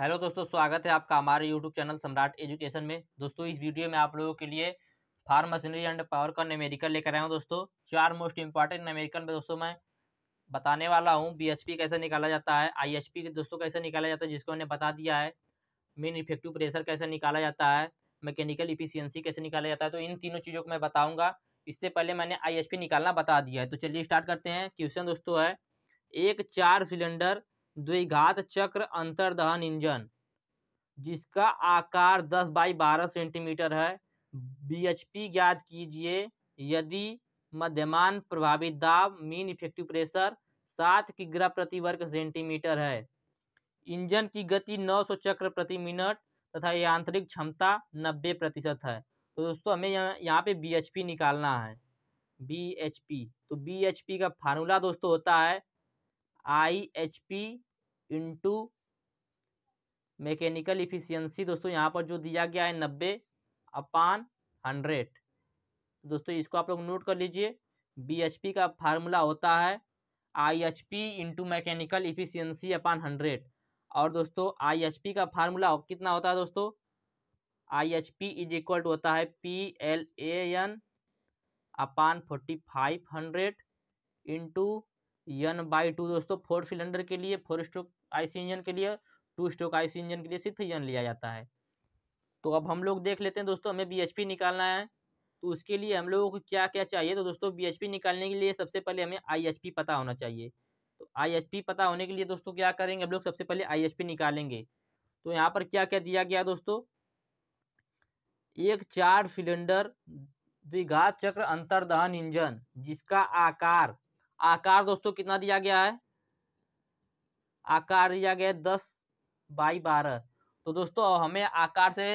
hello दोस्तों स्वागत है आपका हमारे यूट्यूब चैनल सम्राट एजुकेशन में दोस्तों इस वीडियो में आप लोगों के लिए फार्म मशीनरी एंड पावर का न्यूमेरिकल लेकर आया हूँ दोस्तों चार मोस्ट इंपॉर्टेंट नमेरिकल में दोस्तों मैं बताने वाला हूँ बीएचपी कैसे निकाला जाता है आईएचपी दोस्तों कैसे निकाला जाता है जिसको मैंने बता दिया है मेन इफेक्टिव प्रेशर कैसे निकाला जाता है मैकेनिकल इफिशियंसी कैसे निकाला जाता है तो इन तीनों चीज़ों को मैं बताऊँगा इससे पहले मैंने आई निकालना बता दिया है तो चलिए स्टार्ट करते हैं क्वेश्चन दोस्तों है एक चार सिलेंडर द्विघात चक्र अंतर्दहन इंजन जिसका आकार 10 बाई 12 सेंटीमीटर है बीएचपी ज्ञात कीजिए यदि मध्यमान प्रभावित दाब मीन इफेक्टिव प्रेशर सात ग्रह प्रति वर्ग सेंटीमीटर है इंजन की गति 900 चक्र प्रति मिनट तथा यांत्रिक क्षमता 90 प्रतिशत है तो दोस्तों हमें यहाँ यहाँ पे बी निकालना है बी तो बी का फार्मूला दोस्तों होता है I H P into mechanical efficiency दोस्तों यहाँ पर जो दिया गया है नब्बे अपान हंड्रेड तो दोस्तों इसको आप लोग नोट कर लीजिए बी का फार्मूला होता है I H P into mechanical efficiency upon hundred और दोस्तों आई एच पी का फार्मूला कितना होता है दोस्तों I H P is equal to होता है P L A N upon forty five hundred into N by two दोस्तों फोर सिलेंडर के लिए फोर स्ट्रोक आईसी इंजन के लिए टू स्ट्रोक आईसी इंजन के लिए सिर्फ इंजन लिया जाता है तो अब हम लोग देख लेते हैं दोस्तों हमें बी निकालना है तो उसके लिए हम लोगों को क्या क्या चाहिए तो दोस्तों बी निकालने के लिए सबसे पहले हमें आई पता होना चाहिए तो आई पता होने के लिए दोस्तों क्या करेंगे हम लोग सबसे पहले आई निकालेंगे तो यहाँ पर क्या क्या दिया गया दोस्तों एक चार सिलेंडर द्विघात चक्र अंतर्दहन इंजन जिसका आकार आकार दोस्तों कितना दिया गया है आकार दिया गया दस बाई बारह तो दोस्तों हमें आकार से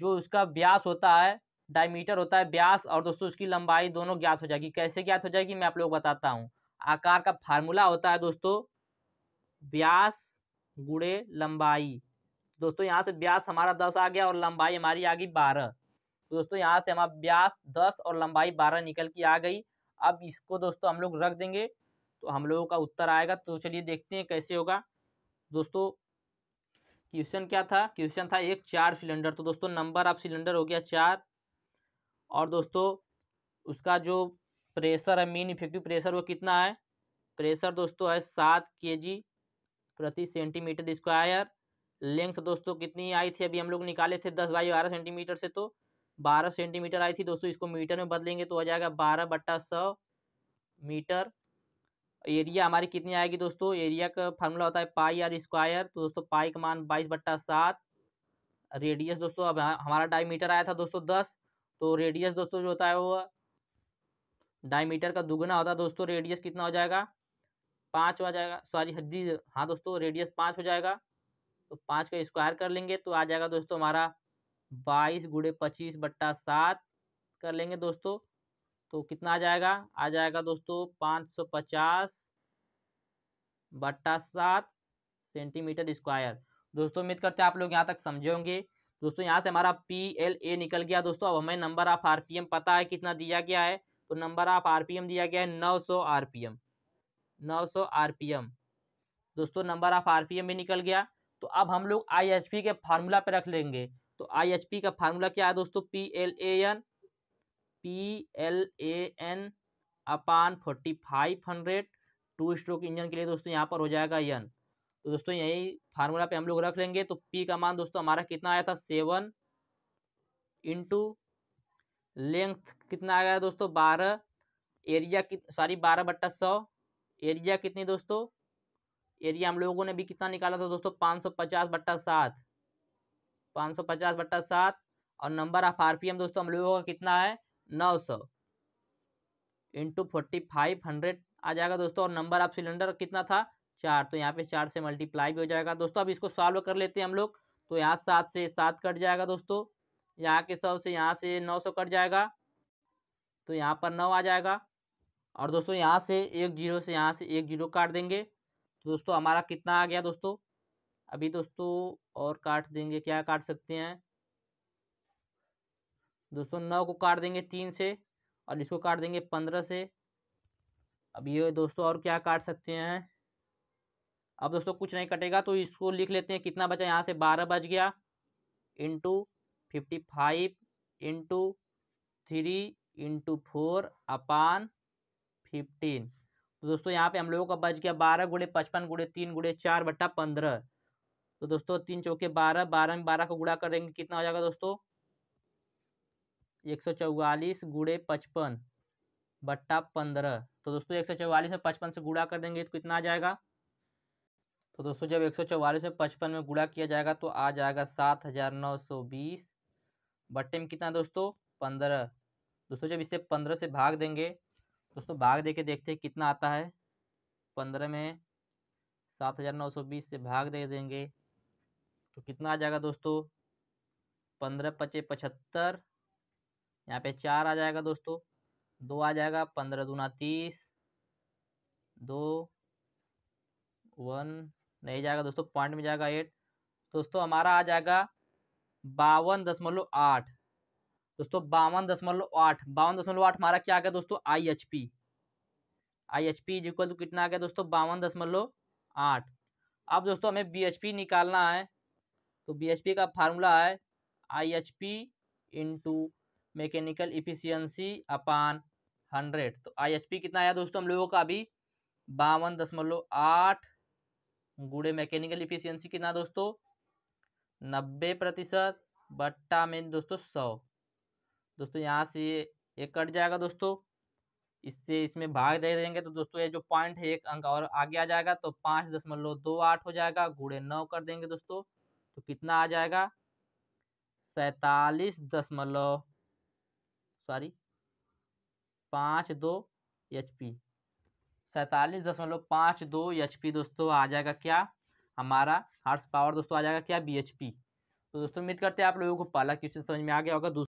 जो उसका व्यास होता है डायमीटर होता है व्यास और दोस्तों उसकी लंबाई दोनों ज्ञात हो जाएगी कैसे ज्ञात हो जाएगी मैं आप लोग बताता हूँ आकार का फार्मूला होता है दोस्तों व्यास गुड़े लंबाई दोस्तों यहाँ से व्यास हमारा दस आ गया और लंबाई हमारी आ गई बारह तो दोस्तों यहाँ से हमारा व्यास दस और लंबाई बारह निकल के आ गई अब इसको दोस्तों हम लोग रख देंगे तो हम लोगों का उत्तर आएगा तो चलिए देखते हैं कैसे होगा दोस्तों क्वेश्चन क्या था क्वेश्चन था एक चार सिलेंडर तो दोस्तों नंबर ऑफ सिलेंडर हो गया चार और दोस्तों उसका जो प्रेशर है मीन इफेक्टिव प्रेशर वो कितना है प्रेशर दोस्तों है सात के जी प्रति सेंटीमीटर स्क्वायर लेंथ दोस्तों कितनी आई थी अभी हम लोग निकाले थे दस बाई बारह सेंटीमीटर से तो बारह सेंटीमीटर आई थी दोस्तों इसको मीटर में बदलेंगे तो हो जाएगा बारह बट्टा सौ मीटर एरिया हमारी कितनी आएगी दोस्तों एरिया का फार्मूला होता है पाई आर स्क्वायर तो दोस्तों पाई का मान बाईस बट्टा सात रेडियस दोस्तों अब हमारा डायमीटर आया था दोस्तों दस तो रेडियस दोस्तों जो होता है वो डायमीटर का दुगना होता है दोस्तों रेडियस कितना हो जाएगा पाँच हो जाएगा सॉरी जी हाँ दोस्तों रेडियस पाँच हो जाएगा तो पाँच का स्क्वायर कर लेंगे तो आ जाएगा दोस्तों हमारा बाईस गुड़े पच्चीस बट्टा सात कर लेंगे दोस्तों तो कितना आ जाएगा आ जाएगा दोस्तों पाँच सौ पचास बट्टा सात सेंटीमीटर स्क्वायर दोस्तों उम्मीद करते हैं आप लोग यहाँ तक समझे होंगे दोस्तों यहाँ से हमारा पी एल ए निकल गया दोस्तों अब हमें number of R P M पता है कितना दिया गया है तो number of R P M दिया गया है नौ सौ आर पी एम नौ सौ एम दोस्तों number of R P M भी निकल गया तो अब हम लोग आई एच पी के फार्मूला पे रख लेंगे तो आई एच पी का फार्मूला क्या है दोस्तों P L A N P L A N upon forty five hundred two stroke engine के लिए दोस्तों यहाँ पर हो जाएगा यन तो दोस्तों यही फार्मूला पे हम लोग रख लेंगे तो पी का मान दोस्तों हमारा कितना आया था सेवन इंटू लेंथ कितना आ गया दोस्तों बारह एरिया कित सॉरी बारह बट्टा सौ एरिया कितनी दोस्तों एरिया हम लोगों ने भी कितना निकाला था दोस्तों पाँच सौ पचास बट्टा सात पाँच सौ पचास बट्टा सात और नंबर ऑफ एम दोस्तों हम लोगों का कितना है नौ सौ इंटू फोर्टी फाइव हंड्रेड आ जाएगा दोस्तों और नंबर ऑफ सिलेंडर कितना था चार तो यहाँ पे चार से मल्टीप्लाई भी हो जाएगा दोस्तों अब इसको सॉल्व कर लेते हैं हम लोग तो यहाँ सात से सात कट जाएगा दोस्तों यहाँ के सौ से यहाँ से नौ सौ कट जाएगा तो यहाँ पर नौ आ जाएगा और दोस्तों यहाँ से एक जीरो से यहाँ से एक जीरो काट देंगे तो दोस्तों हमारा कितना आ गया दोस्तों अभी दोस्तों और काट देंगे क्या काट सकते हैं दोस्तों नौ को काट देंगे तीन से और इसको काट देंगे पंद्रह से अब ये दोस्तों और क्या काट सकते हैं अब दोस्तों कुछ नहीं कटेगा तो इसको लिख लेते हैं कितना बचा यहाँ से बारह बज गया into fifty five into three into four upon fifteen तो दोस्तों यहाँ पे हम लोगों का बच गया बारह गुड़े पचपन गुड़े तीन गुड़े चार बट्टा पंद्रह तो दोस्तों तीन चौके बारह बारह में बारह को गुड़ा कर देंगे कितना हो जाएगा दोस्तों एक सौ चौवालीस गुड़े पचपन बट्टा पंद्रह तो दोस्तों एक सौ चौवालीस में पचपन से गुड़ा कर देंगे तो कितना आ जाएगा तो दोस्तों जब एक सौ चौवालीस में पचपन में गुड़ा किया जाएगा तो आ जाएगा सात हजार नौ सौ बीस बट्टे में कितना दोस्तों पंद्रह दोस्तों जब इसे पंद्रह से भाग देंगे दोस्तों भाग दे के देखते हैं कितना आता है पंद्रह में सात हजार नौ सौ बीस से भाग दे देंगे तो कितना आ जाएगा दोस्तों पंद्रह पचे पचहत्तर यहाँ पे चार आ जाएगा दोस्तों दो आ जाएगा पंद्रह दूना तीस दो वन नहीं जाएगा दोस्तों पॉइंट में जाएगा एट दोस्तों हमारा आ जाएगा बावन दशमलव आठ दोस्तों बावन दशमलव आठ बावन दशमलव आठ हमारा क्या आ गया दोस्तों I H P I H P is equal to कितना आ गया दोस्तों बावन दशमलव आठ अब दोस्तों हमें बी एच पी निकालना है तो बी एच पी का फार्मूला है I H P into mechanical efficiency upon hundred तो आईएचपी कितना आया दोस्तों हम लोगों का अभी बावन दशमलव आठ गुड़े मैकेनिकल इफिशियंसी कितना दोस्तों नब्बे प्रतिशत बट्टा में दोस्तों सौ दोस्तों यहाँ से ये कट जाएगा दोस्तों इससे इसमें भाग दे देंगे तो दोस्तों ये जो पॉइंट है एक अंक और आगे आ जाएगा तो पाँच दशमलव दो आठ हो जाएगा गुड़े नौ कर देंगे दोस्तों तो कितना आ जाएगा सैतालीस दशमलव सॉरी पाँच दो एच पी सैतालीस दशमलव पाँच दो एच पी दोस्तों आ जाएगा क्या हमारा हार्स पावर दोस्तों आ जाएगा क्या बी एच पी तो दोस्तों उम्मीद करते हैं आप लोगों को पहला क्वेश्चन समझ में आ गया होगा